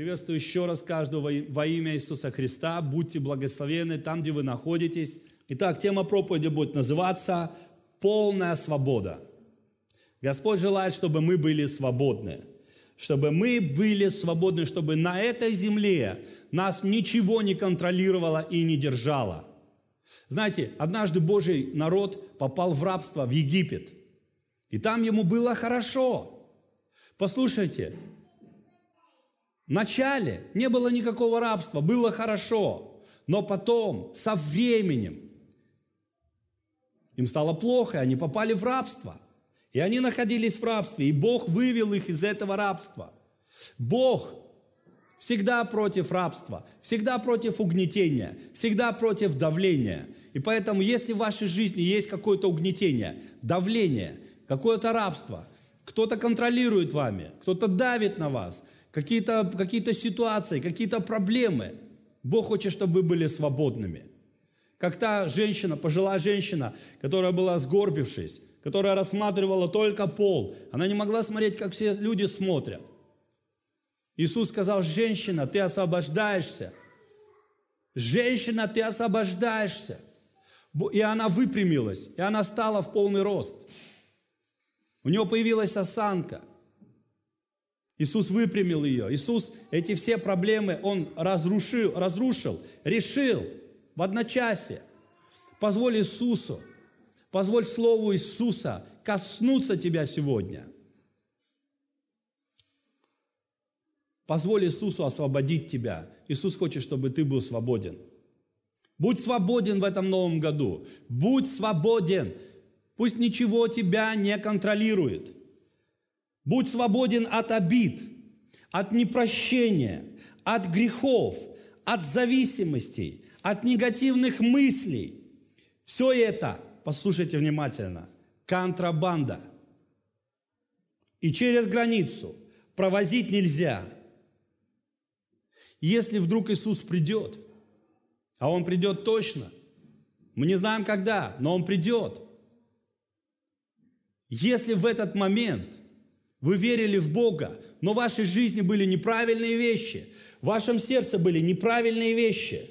Приветствую еще раз каждого во имя Иисуса Христа. Будьте благословены там, где вы находитесь. Итак, тема проповеди будет называться «Полная свобода». Господь желает, чтобы мы были свободны. Чтобы мы были свободны, чтобы на этой земле нас ничего не контролировало и не держало. Знаете, однажды Божий народ попал в рабство в Египет. И там ему было хорошо. Послушайте, Вначале не было никакого рабства, было хорошо, но потом, со временем, им стало плохо, и они попали в рабство. И они находились в рабстве, и Бог вывел их из этого рабства. Бог всегда против рабства, всегда против угнетения, всегда против давления. И поэтому, если в вашей жизни есть какое-то угнетение, давление, какое-то рабство, кто-то контролирует вами, кто-то давит на вас, какие-то какие, -то, ситуации, какие-то проблемы. Бог хочет, чтобы вы были свободными. Как та женщина, пожилая женщина, которая была сгорбившись, которая рассматривала только пол. Она не могла смотреть, как все люди смотрят. Иисус сказал, женщина, ты освобождаешься. Женщина, ты освобождаешься. И она выпрямилась, и она стала в полный рост. У нее появилась осанка – Иисус выпрямил ее. Иисус эти все проблемы, Он разрушил, разрушил, решил в одночасье. Позволь Иисусу, позволь Слову Иисуса коснуться тебя сегодня. Позволь Иисусу освободить тебя. Иисус хочет, чтобы ты был свободен. Будь свободен в этом новом году. Будь свободен. Пусть ничего тебя не контролирует. Будь свободен от обид, от непрощения, от грехов, от зависимостей, от негативных мыслей. Все это, послушайте внимательно, контрабанда. И через границу провозить нельзя. Если вдруг Иисус придет, а Он придет точно, мы не знаем когда, но Он придет. Если в этот момент – вы верили в Бога, но в вашей жизни были неправильные вещи. В вашем сердце были неправильные вещи.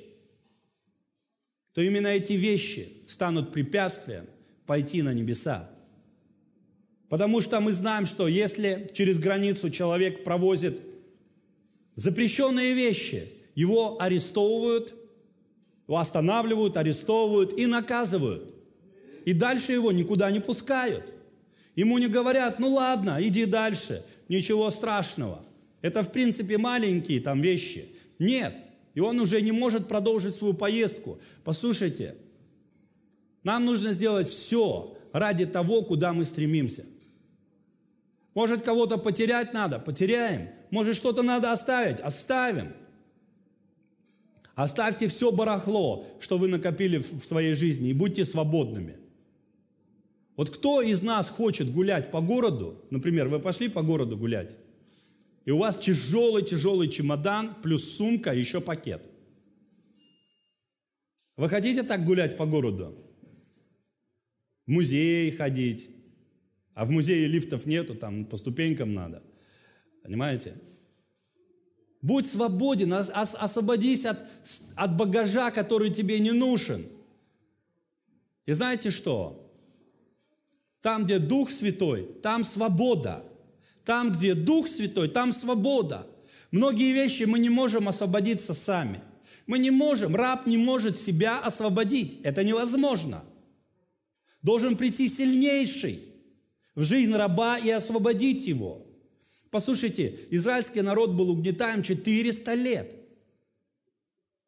То именно эти вещи станут препятствием пойти на небеса. Потому что мы знаем, что если через границу человек провозит запрещенные вещи, его арестовывают, его останавливают, арестовывают и наказывают. И дальше его никуда не пускают – Ему не говорят, ну ладно, иди дальше, ничего страшного. Это, в принципе, маленькие там вещи. Нет, и он уже не может продолжить свою поездку. Послушайте, нам нужно сделать все ради того, куда мы стремимся. Может, кого-то потерять надо, потеряем. Может, что-то надо оставить, оставим. Оставьте все барахло, что вы накопили в своей жизни, и будьте свободными – вот кто из нас хочет гулять по городу, например, вы пошли по городу гулять, и у вас тяжелый-тяжелый чемодан, плюс сумка, еще пакет. Вы хотите так гулять по городу? В музей ходить, а в музее лифтов нету, там по ступенькам надо. Понимаете? Будь свободен, освободись от, от багажа, который тебе не нужен. И знаете что? Там, где Дух Святой, там свобода. Там, где Дух Святой, там свобода. Многие вещи мы не можем освободиться сами. Мы не можем, раб не может себя освободить. Это невозможно. Должен прийти сильнейший в жизнь раба и освободить его. Послушайте, израильский народ был угнетаем 400 лет.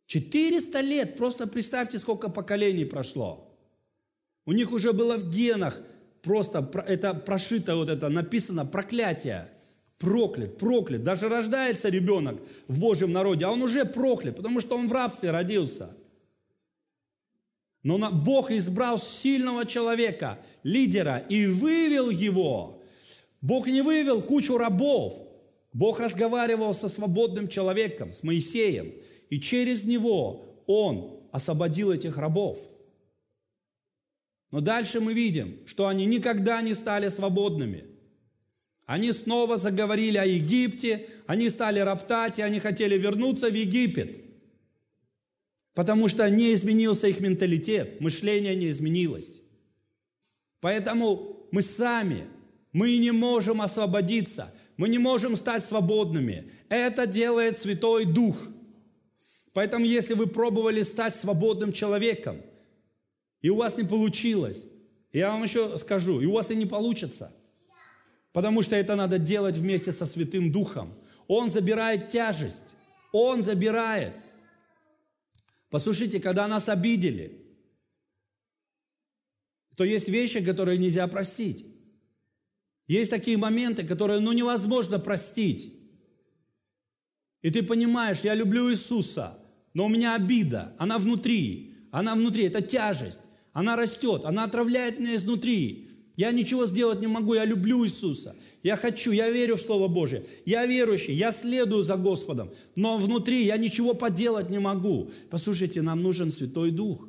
400 лет, просто представьте, сколько поколений прошло. У них уже было в генах просто это прошито вот это, написано проклятие. Проклят, проклят. Даже рождается ребенок в Божьем народе, а он уже проклят, потому что он в рабстве родился. Но Бог избрал сильного человека, лидера, и вывел его. Бог не вывел кучу рабов. Бог разговаривал со свободным человеком, с Моисеем, и через него он освободил этих рабов – но дальше мы видим, что они никогда не стали свободными. Они снова заговорили о Египте, они стали роптать, и они хотели вернуться в Египет. Потому что не изменился их менталитет, мышление не изменилось. Поэтому мы сами, мы не можем освободиться, мы не можем стать свободными. Это делает Святой Дух. Поэтому если вы пробовали стать свободным человеком – и у вас не получилось. Я вам еще скажу, и у вас и не получится. Потому что это надо делать вместе со Святым Духом. Он забирает тяжесть. Он забирает. Послушайте, когда нас обидели, то есть вещи, которые нельзя простить. Есть такие моменты, которые ну, невозможно простить. И ты понимаешь, я люблю Иисуса, но у меня обида, она внутри, она внутри, это тяжесть. Она растет, она отравляет меня изнутри. Я ничего сделать не могу, я люблю Иисуса. Я хочу, я верю в Слово Божье. Я верующий, я следую за Господом. Но внутри я ничего поделать не могу. Послушайте, нам нужен Святой Дух.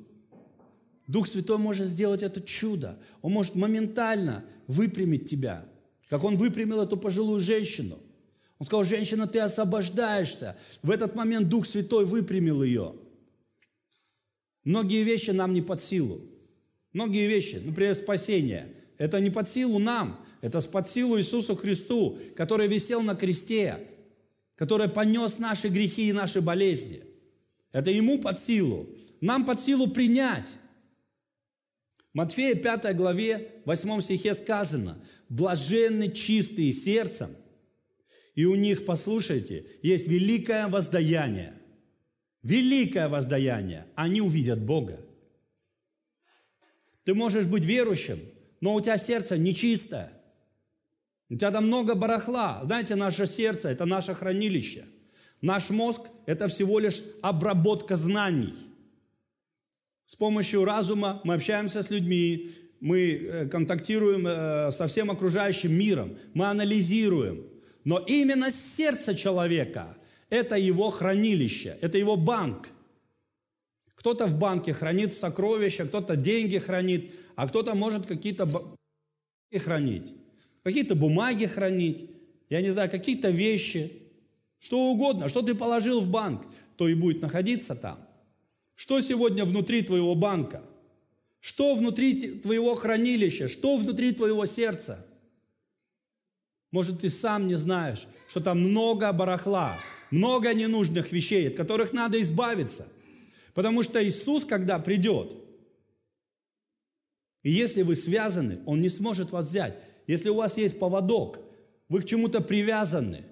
Дух Святой может сделать это чудо. Он может моментально выпрямить тебя, как он выпрямил эту пожилую женщину. Он сказал, женщина, ты освобождаешься. В этот момент Дух Святой выпрямил ее. Многие вещи нам не под силу. Многие вещи, например, спасение, это не под силу нам, это под силу Иисусу Христу, который висел на кресте, который понес наши грехи и наши болезни. Это Ему под силу. Нам под силу принять. Матфея 5 главе 8 стихе сказано, «Блаженны чистые сердцем, и у них, послушайте, есть великое воздаяние». Великое воздаяние. Они увидят Бога. Ты можешь быть верующим, но у тебя сердце нечистое. У тебя там много барахла. Знаете, наше сердце – это наше хранилище. Наш мозг – это всего лишь обработка знаний. С помощью разума мы общаемся с людьми, мы э, контактируем э, со всем окружающим миром, мы анализируем. Но именно сердце человека – это его хранилище, это его банк – кто-то в банке хранит сокровища, кто-то деньги хранит, а кто-то может какие-то и хранить, какие-то бумаги хранить, я не знаю, какие-то вещи, что угодно, что ты положил в банк, то и будет находиться там. Что сегодня внутри твоего банка? Что внутри твоего хранилища? Что внутри твоего сердца? Может, ты сам не знаешь, что там много барахла, много ненужных вещей, от которых надо избавиться – Потому что Иисус, когда придет, и если вы связаны, Он не сможет вас взять. Если у вас есть поводок, вы к чему-то привязаны,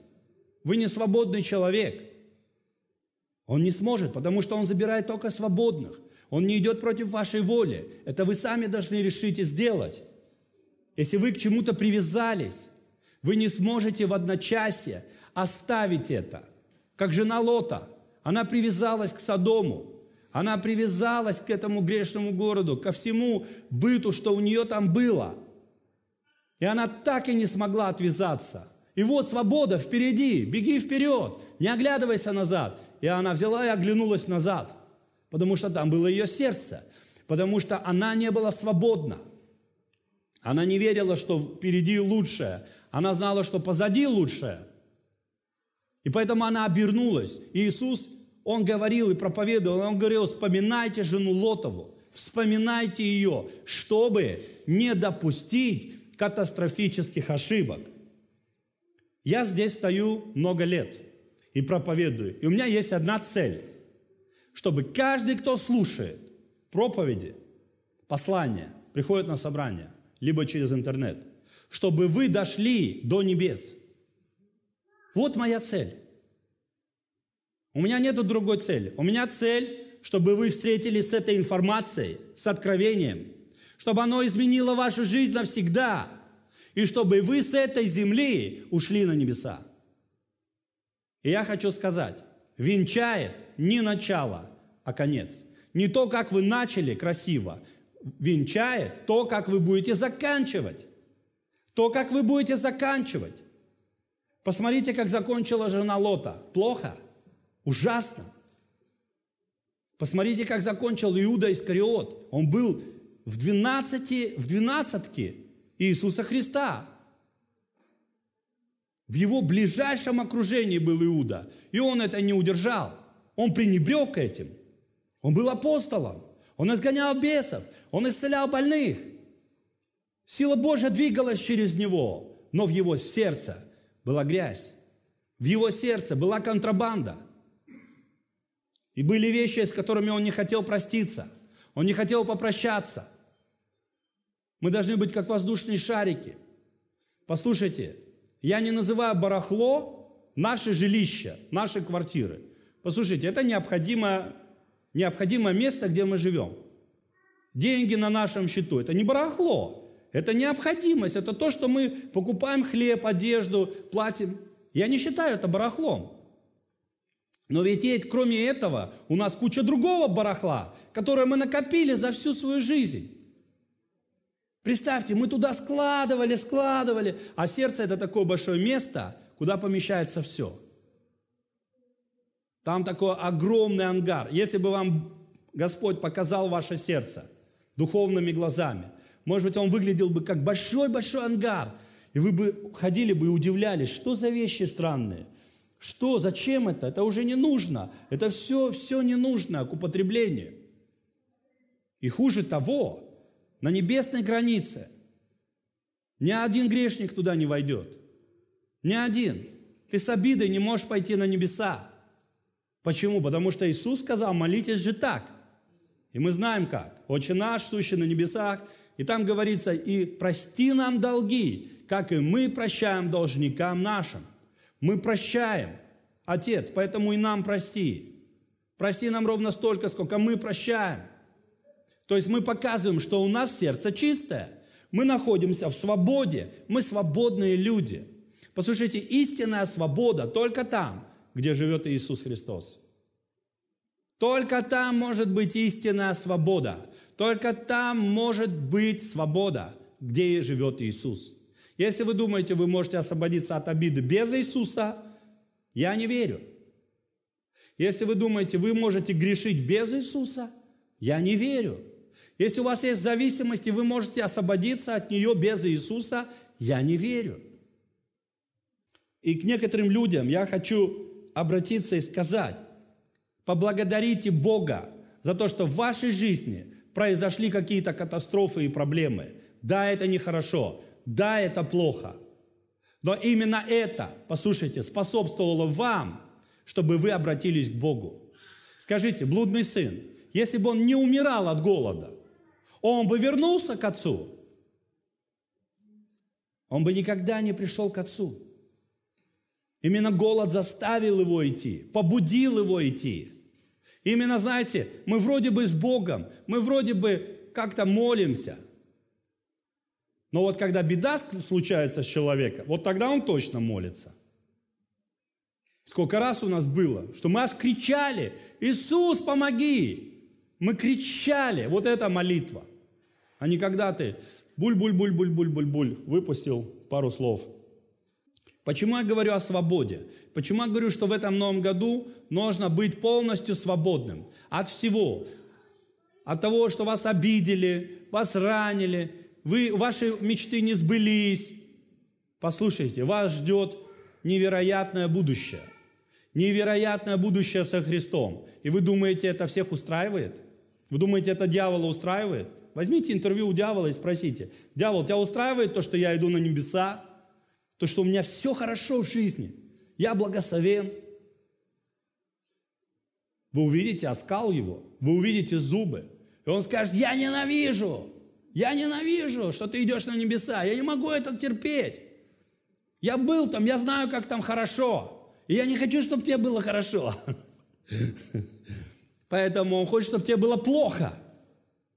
вы не свободный человек, Он не сможет, потому что Он забирает только свободных. Он не идет против вашей воли. Это вы сами должны решить и сделать. Если вы к чему-то привязались, вы не сможете в одночасье оставить это. Как жена Лота, она привязалась к Содому. Она привязалась к этому грешному городу, ко всему быту, что у нее там было. И она так и не смогла отвязаться. И вот свобода впереди, беги вперед, не оглядывайся назад. И она взяла и оглянулась назад, потому что там было ее сердце, потому что она не была свободна. Она не верила, что впереди лучшее, она знала, что позади лучшее. И поэтому она обернулась. И Иисус – он говорил и проповедовал, он говорил, вспоминайте жену Лотову, вспоминайте ее, чтобы не допустить катастрофических ошибок. Я здесь стою много лет и проповедую. И у меня есть одна цель, чтобы каждый, кто слушает проповеди, послания, приходит на собрание, либо через интернет, чтобы вы дошли до небес. Вот моя цель. У меня нет другой цели. У меня цель, чтобы вы встретились с этой информацией, с откровением, чтобы оно изменило вашу жизнь навсегда, и чтобы вы с этой земли ушли на небеса. И я хочу сказать, венчает не начало, а конец. Не то, как вы начали красиво, венчает то, как вы будете заканчивать. То, как вы будете заканчивать. Посмотрите, как закончила жена Лота. Плохо? Плохо? Ужасно. Посмотрите, как закончил Иуда Искариот. Он был в, двенадцати, в двенадцатке Иисуса Христа. В его ближайшем окружении был Иуда. И он это не удержал. Он пренебрег этим. Он был апостолом. Он изгонял бесов. Он исцелял больных. Сила Божья двигалась через него. Но в его сердце была грязь. В его сердце была контрабанда – и были вещи, с которыми он не хотел проститься. Он не хотел попрощаться. Мы должны быть как воздушные шарики. Послушайте, я не называю барахло наше жилище, наши квартиры. Послушайте, это необходимое необходимое место, где мы живем. Деньги на нашем счету – это не барахло, это необходимость, это то, что мы покупаем хлеб, одежду, платим. Я не считаю это барахлом. Но ведь кроме этого у нас куча другого барахла, которое мы накопили за всю свою жизнь. Представьте, мы туда складывали, складывали, а сердце это такое большое место, куда помещается все. Там такой огромный ангар. Если бы вам Господь показал ваше сердце духовными глазами, может быть, он выглядел бы как большой-большой ангар, и вы бы ходили бы и удивлялись, что за вещи странные – что, зачем это? Это уже не нужно. Это все, все не нужно к употреблению. И хуже того, на небесной границе ни один грешник туда не войдет. Ни один. Ты с обидой не можешь пойти на небеса. Почему? Потому что Иисус сказал, молитесь же так. И мы знаем как. Отче наш, сущий на небесах. И там говорится, и прости нам долги, как и мы прощаем должникам нашим. Мы прощаем. Отец, поэтому и нам прости. Прости нам ровно столько, сколько мы прощаем. То есть мы показываем, что у нас сердце чистое. Мы находимся в свободе. Мы свободные люди. Послушайте, истинная свобода только там, где живет Иисус Христос. Только там может быть истинная свобода. Только там может быть свобода, где живет Иисус. Если вы думаете, вы можете освободиться от обиды без Иисуса, я не верю. Если вы думаете, вы можете грешить без Иисуса, я не верю. Если у вас есть зависимость, и вы можете освободиться от нее без Иисуса, я не верю. И к некоторым людям я хочу обратиться и сказать, поблагодарите Бога за то, что в вашей жизни произошли какие-то катастрофы и проблемы. Да, это нехорошо, да, это плохо. Но именно это, послушайте, способствовало вам, чтобы вы обратились к Богу. Скажите, блудный сын, если бы он не умирал от голода, он бы вернулся к отцу? Он бы никогда не пришел к отцу. Именно голод заставил его идти, побудил его идти. Именно, знаете, мы вроде бы с Богом, мы вроде бы как-то молимся – но вот когда беда случается с человеком, вот тогда он точно молится. Сколько раз у нас было, что мы аж кричали, Иисус, помоги! Мы кричали, вот это молитва. А не когда ты буль-буль-буль-буль-буль-буль-буль выпустил пару слов. Почему я говорю о свободе? Почему я говорю, что в этом новом году нужно быть полностью свободным от всего? От того, что вас обидели, вас ранили, вы, ваши мечты не сбылись. Послушайте, вас ждет невероятное будущее. Невероятное будущее со Христом. И вы думаете, это всех устраивает? Вы думаете, это дьявола устраивает? Возьмите интервью у дьявола и спросите. Дьявол, тебя устраивает то, что я иду на небеса? То, что у меня все хорошо в жизни? Я благословен? Вы увидите оскал его, вы увидите зубы. И он скажет, я ненавижу, я ненавижу, что ты идешь на небеса. Я не могу это терпеть. Я был там, я знаю, как там хорошо. И я не хочу, чтобы тебе было хорошо. Поэтому он хочет, чтобы тебе было плохо.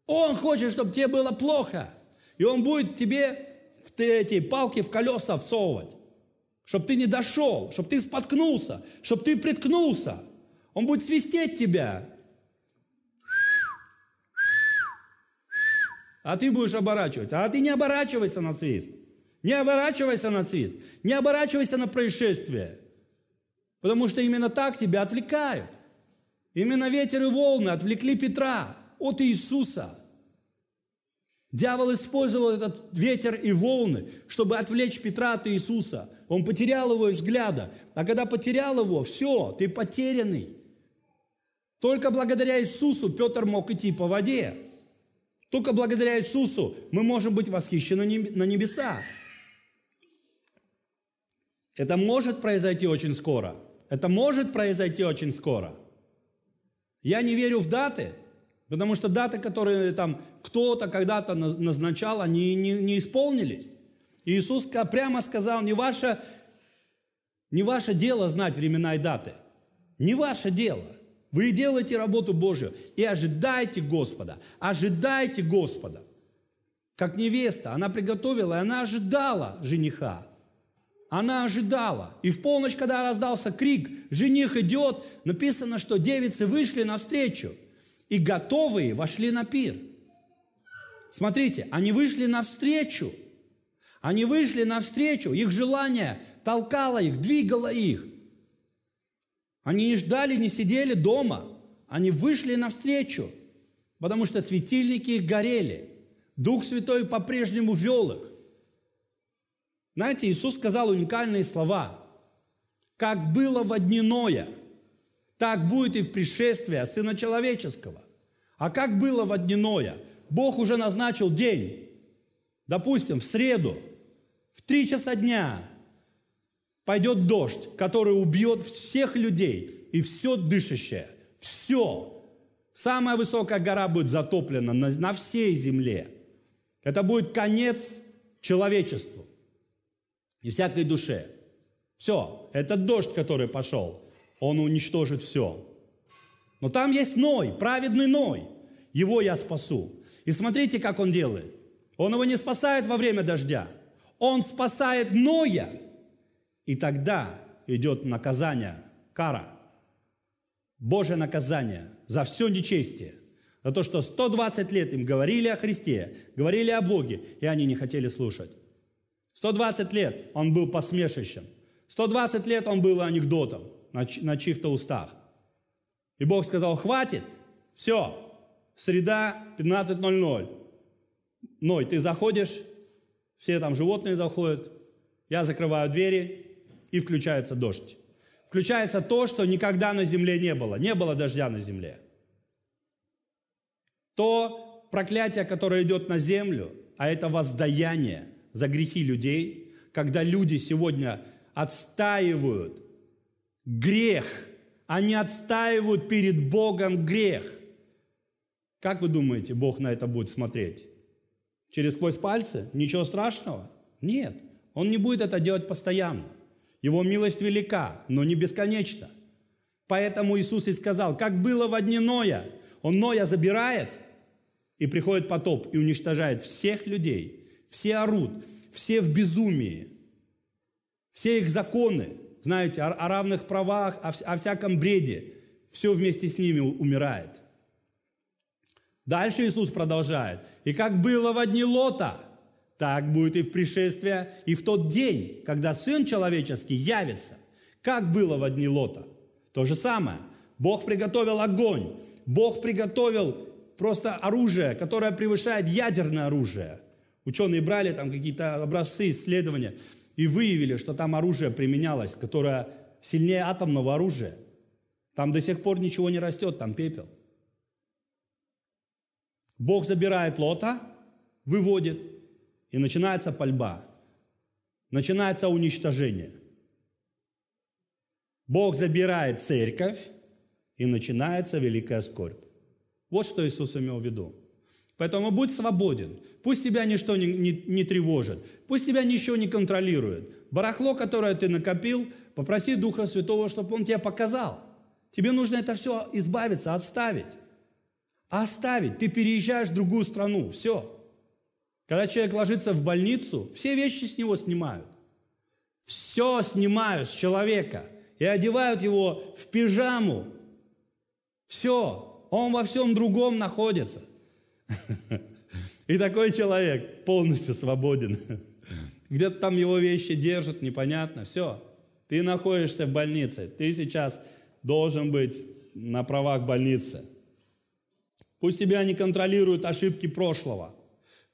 Он хочет, чтобы тебе было плохо. И он будет тебе в эти палки в колеса всовывать. Чтобы ты не дошел, чтобы ты споткнулся, чтобы ты приткнулся. Он будет свистеть тебя, а ты будешь оборачивать. А ты не оборачивайся на свист. Не оборачивайся на свист. Не оборачивайся на происшествие. Потому что именно так тебя отвлекают. Именно ветер и волны отвлекли Петра от Иисуса. Дьявол использовал этот ветер и волны, чтобы отвлечь Петра от Иисуса. Он потерял его из взгляда. А когда потерял его, все, ты потерянный. Только благодаря Иисусу Петр мог идти по воде. Только благодаря Иисусу мы можем быть восхищены на небеса. Это может произойти очень скоро. Это может произойти очень скоро. Я не верю в даты, потому что даты, которые там кто-то когда-то назначал, они не, не исполнились. Иисус прямо сказал, не ваше, не ваше дело знать времена и даты. Не ваше дело – вы делаете работу Божью и ожидайте Господа. Ожидайте Господа. Как невеста, она приготовила, и она ожидала жениха. Она ожидала. И в полночь, когда раздался крик, жених идет, написано, что девицы вышли навстречу и готовые вошли на пир. Смотрите, они вышли навстречу. Они вышли навстречу, их желание толкало их, двигало их. Они не ждали, не сидели дома. Они вышли навстречу, потому что светильники их горели. Дух Святой по-прежнему вел их. Знаете, Иисус сказал уникальные слова. «Как было во дневное, так будет и в пришествии Сына Человеческого». А как было во дневное? Бог уже назначил день. Допустим, в среду, в три часа дня Пойдет дождь, который убьет всех людей и все дышащее. Все. Самая высокая гора будет затоплена на, на всей земле. Это будет конец человечеству и всякой душе. Все. Это дождь, который пошел. Он уничтожит все. Но там есть Ной, праведный Ной. Его я спасу. И смотрите, как он делает. Он его не спасает во время дождя. Он спасает Ноя – и тогда идет наказание, кара, Божье наказание за все нечестие, за то, что 120 лет им говорили о Христе, говорили о Боге, и они не хотели слушать. 120 лет он был посмешищем, 120 лет он был анекдотом на, чьих-то устах. И Бог сказал, хватит, все, среда 15.00. Ной, ты заходишь, все там животные заходят, я закрываю двери, и включается дождь. Включается то, что никогда на земле не было. Не было дождя на земле. То проклятие, которое идет на землю, а это воздаяние за грехи людей, когда люди сегодня отстаивают грех, они отстаивают перед Богом грех. Как вы думаете, Бог на это будет смотреть? Через сквозь пальцы? Ничего страшного? Нет. Он не будет это делать постоянно. Его милость велика, но не бесконечна. Поэтому Иисус и сказал, как было в дни Ноя, он Ноя забирает, и приходит потоп, и уничтожает всех людей. Все орут, все в безумии, все их законы, знаете, о, о равных правах, о, о всяком бреде, все вместе с ними умирает. Дальше Иисус продолжает. И как было в дни Лота – так будет и в пришествие, и в тот день, когда Сын Человеческий явится. Как было в дни Лота. То же самое. Бог приготовил огонь. Бог приготовил просто оружие, которое превышает ядерное оружие. Ученые брали там какие-то образцы, исследования и выявили, что там оружие применялось, которое сильнее атомного оружия. Там до сих пор ничего не растет, там пепел. Бог забирает Лота, выводит, и начинается пальба. Начинается уничтожение. Бог забирает церковь, и начинается великая скорбь. Вот что Иисус имел в виду. Поэтому будь свободен. Пусть тебя ничто не, не, не тревожит. Пусть тебя ничего не контролирует. Барахло, которое ты накопил, попроси Духа Святого, чтобы Он тебе показал. Тебе нужно это все избавиться, отставить. Оставить. Ты переезжаешь в другую страну. Все. Когда человек ложится в больницу, все вещи с него снимают. Все снимают с человека и одевают его в пижаму. Все, он во всем другом находится. И такой человек полностью свободен. Где-то там его вещи держат, непонятно, все. Ты находишься в больнице, ты сейчас должен быть на правах больницы. Пусть тебя не контролируют ошибки прошлого –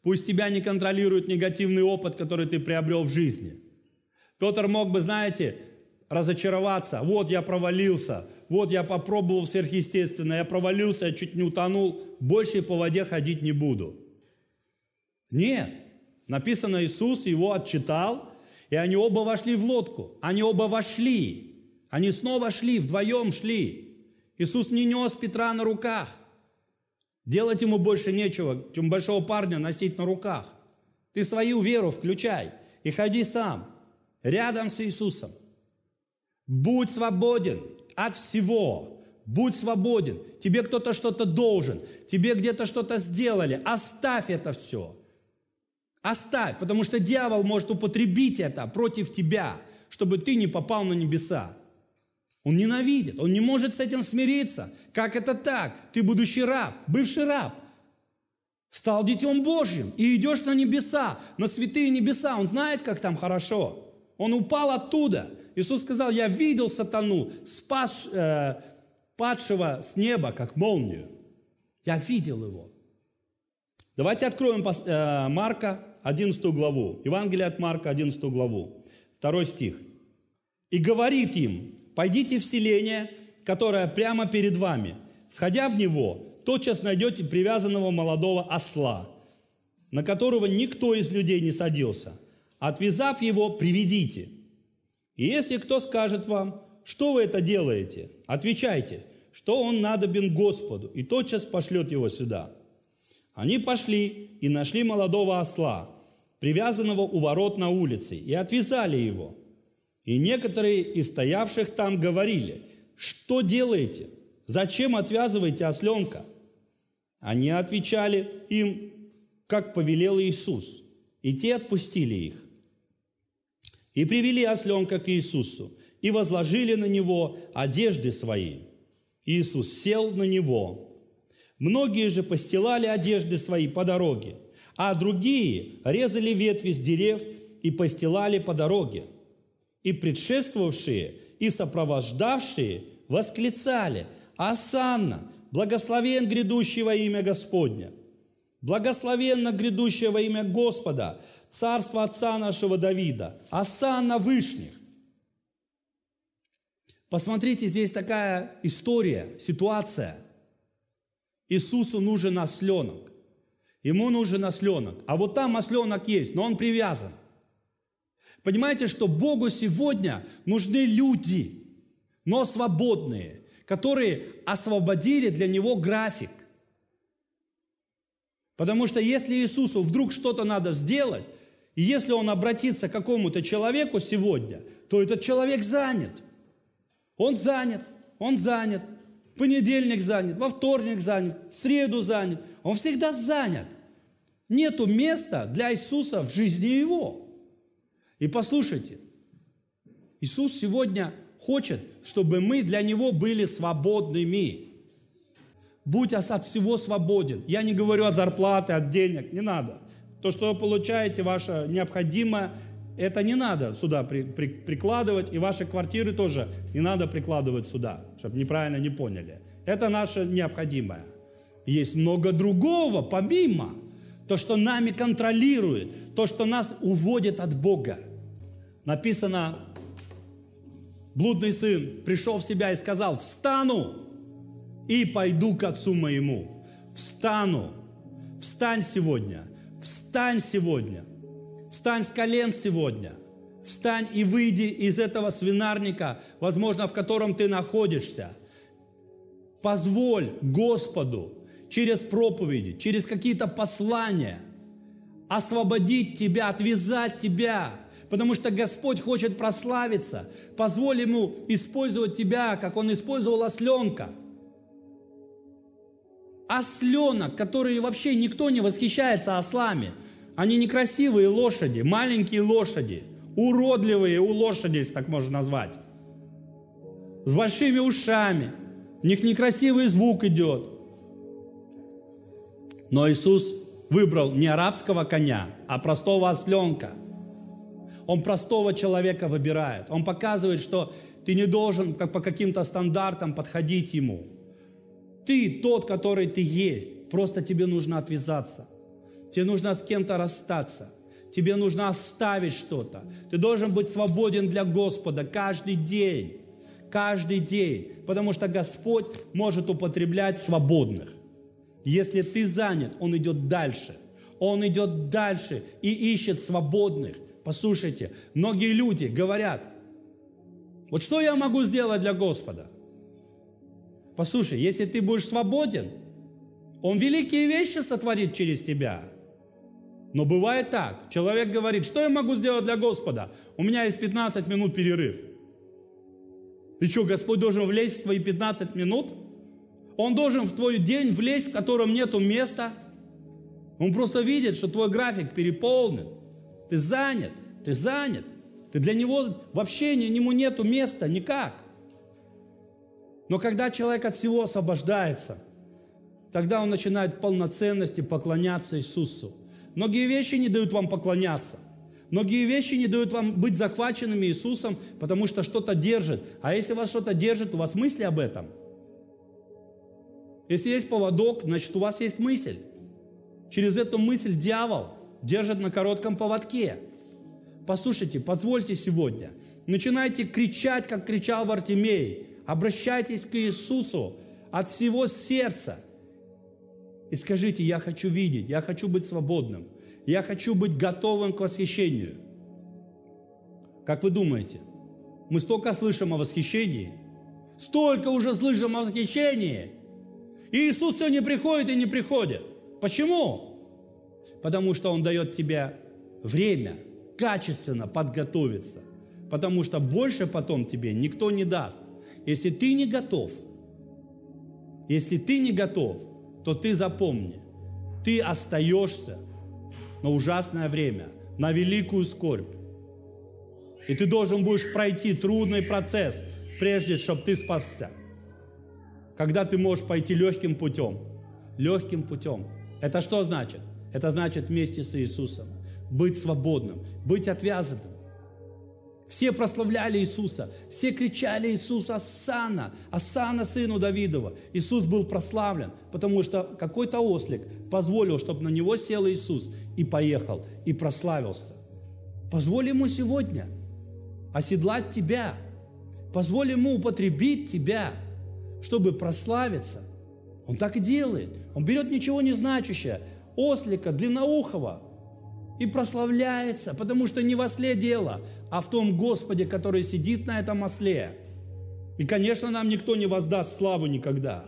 Пусть тебя не контролирует негативный опыт, который ты приобрел в жизни. Петр мог бы, знаете, разочароваться. Вот я провалился, вот я попробовал сверхъестественно, я провалился, я чуть не утонул, больше по воде ходить не буду. Нет. Написано, Иисус его отчитал, и они оба вошли в лодку. Они оба вошли. Они снова шли, вдвоем шли. Иисус не нес Петра на руках – Делать ему больше нечего, чем большого парня носить на руках. Ты свою веру включай и ходи сам, рядом с Иисусом. Будь свободен от всего. Будь свободен. Тебе кто-то что-то должен. Тебе где-то что-то сделали. Оставь это все. Оставь, потому что дьявол может употребить это против тебя, чтобы ты не попал на небеса. Он ненавидит, он не может с этим смириться. Как это так? Ты будущий раб, бывший раб. Стал детем Божьим и идешь на небеса, на святые небеса. Он знает, как там хорошо. Он упал оттуда. Иисус сказал, я видел сатану, спас, э, падшего с неба, как молнию. Я видел его. Давайте откроем э, Марка 11 главу. Евангелие от Марка 11 главу. Второй стих. «И говорит им, Пойдите в селение, которое прямо перед вами. Входя в него, тотчас найдете привязанного молодого осла, на которого никто из людей не садился. Отвязав его, приведите. И если кто скажет вам, что вы это делаете, отвечайте, что он надобен Господу, и тотчас пошлет его сюда. Они пошли и нашли молодого осла, привязанного у ворот на улице, и отвязали его. И некоторые из стоявших там говорили, что делаете? Зачем отвязываете осленка? Они отвечали им, как повелел Иисус. И те отпустили их. И привели осленка к Иисусу, и возложили на него одежды свои. Иисус сел на него. Многие же постилали одежды свои по дороге, а другие резали ветви с дерев и постилали по дороге – и предшествовавшие, и сопровождавшие восклицали «Асанна! Благословен грядущий во имя Господня! Благословенно грядущее во имя Господа, царство отца нашего Давида! Асанна Вышних!» Посмотрите, здесь такая история, ситуация. Иисусу нужен осленок. Ему нужен осленок. А вот там осленок есть, но он привязан. Понимаете, что Богу сегодня нужны люди, но свободные, которые освободили для Него график. Потому что если Иисусу вдруг что-то надо сделать, и если Он обратится к какому-то человеку сегодня, то этот человек занят. Он занят, он занят. В понедельник занят, во вторник занят, в среду занят. Он всегда занят. Нету места для Иисуса в жизни Его. И послушайте, Иисус сегодня хочет, чтобы мы для Него были свободными. Будь от всего свободен. Я не говорю от зарплаты, от денег, не надо. То, что вы получаете, ваше необходимое, это не надо сюда при, при, прикладывать, и ваши квартиры тоже не надо прикладывать сюда, чтобы неправильно не поняли. Это наше необходимое. Есть много другого, помимо, то, что нами контролирует, то, что нас уводит от Бога написано, блудный сын пришел в себя и сказал, встану и пойду к отцу моему. Встану. Встань сегодня. Встань сегодня. Встань с колен сегодня. Встань и выйди из этого свинарника, возможно, в котором ты находишься. Позволь Господу через проповеди, через какие-то послания освободить тебя, отвязать тебя потому что Господь хочет прославиться. Позволь Ему использовать тебя, как Он использовал осленка. Осленок, который вообще никто не восхищается ослами. Они некрасивые лошади, маленькие лошади, уродливые у лошади, если так можно назвать. С большими ушами. У них некрасивый звук идет. Но Иисус выбрал не арабского коня, а простого осленка – он простого человека выбирает. Он показывает, что ты не должен как по каким-то стандартам подходить ему. Ты тот, который ты есть. Просто тебе нужно отвязаться. Тебе нужно с кем-то расстаться. Тебе нужно оставить что-то. Ты должен быть свободен для Господа каждый день. Каждый день. Потому что Господь может употреблять свободных. Если ты занят, Он идет дальше. Он идет дальше и ищет свободных. Послушайте, многие люди говорят, вот что я могу сделать для Господа? Послушай, если ты будешь свободен, Он великие вещи сотворит через тебя. Но бывает так, человек говорит, что я могу сделать для Господа? У меня есть 15 минут перерыв. Ты что, Господь должен влезть в твои 15 минут? Он должен в твой день влезть, в котором нету места. Он просто видит, что твой график переполнен. Ты занят, ты занят. Ты для него вообще ему нету места никак. Но когда человек от всего освобождается, тогда он начинает полноценности поклоняться Иисусу. Многие вещи не дают вам поклоняться. Многие вещи не дают вам быть захваченными Иисусом, потому что что-то держит. А если вас что-то держит, у вас мысли об этом. Если есть поводок, значит у вас есть мысль. Через эту мысль дьявол – держат на коротком поводке. Послушайте, позвольте сегодня. Начинайте кричать, как кричал Вартимей. Обращайтесь к Иисусу от всего сердца. И скажите, я хочу видеть, я хочу быть свободным, я хочу быть готовым к восхищению. Как вы думаете, мы столько слышим о восхищении, столько уже слышим о восхищении, и Иисус все не приходит и не приходит. Почему? потому что Он дает тебе время качественно подготовиться, потому что больше потом тебе никто не даст. Если ты не готов, если ты не готов, то ты запомни, ты остаешься на ужасное время, на великую скорбь. И ты должен будешь пройти трудный процесс, прежде чтобы ты спасся. Когда ты можешь пойти легким путем. Легким путем. Это что значит? Это значит вместе с Иисусом. Быть свободным, быть отвязанным. Все прославляли Иисуса, все кричали Иисуса «Ассана! Ассана, сыну Давидова!» Иисус был прославлен, потому что какой-то ослик позволил, чтобы на него сел Иисус и поехал, и прославился. Позволь ему сегодня оседлать тебя, позволь ему употребить тебя, чтобы прославиться. Он так и делает. Он берет ничего не значащее, ослика, длинноухого. И прославляется, потому что не в осле дело, а в том Господе, который сидит на этом осле. И, конечно, нам никто не воздаст славу никогда.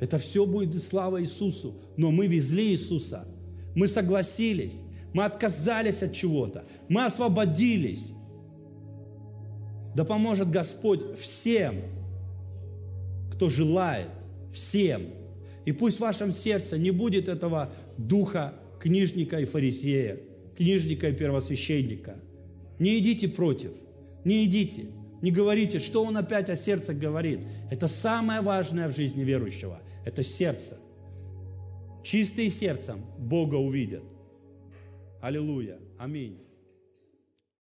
Это все будет слава Иисусу. Но мы везли Иисуса. Мы согласились. Мы отказались от чего-то. Мы освободились. Да поможет Господь всем, кто желает, всем и пусть в вашем сердце не будет этого духа книжника и фарисея, книжника и первосвященника. Не идите против, не идите, не говорите, что он опять о сердце говорит. Это самое важное в жизни верующего, это сердце. Чистые сердцем Бога увидят. Аллилуйя. Аминь.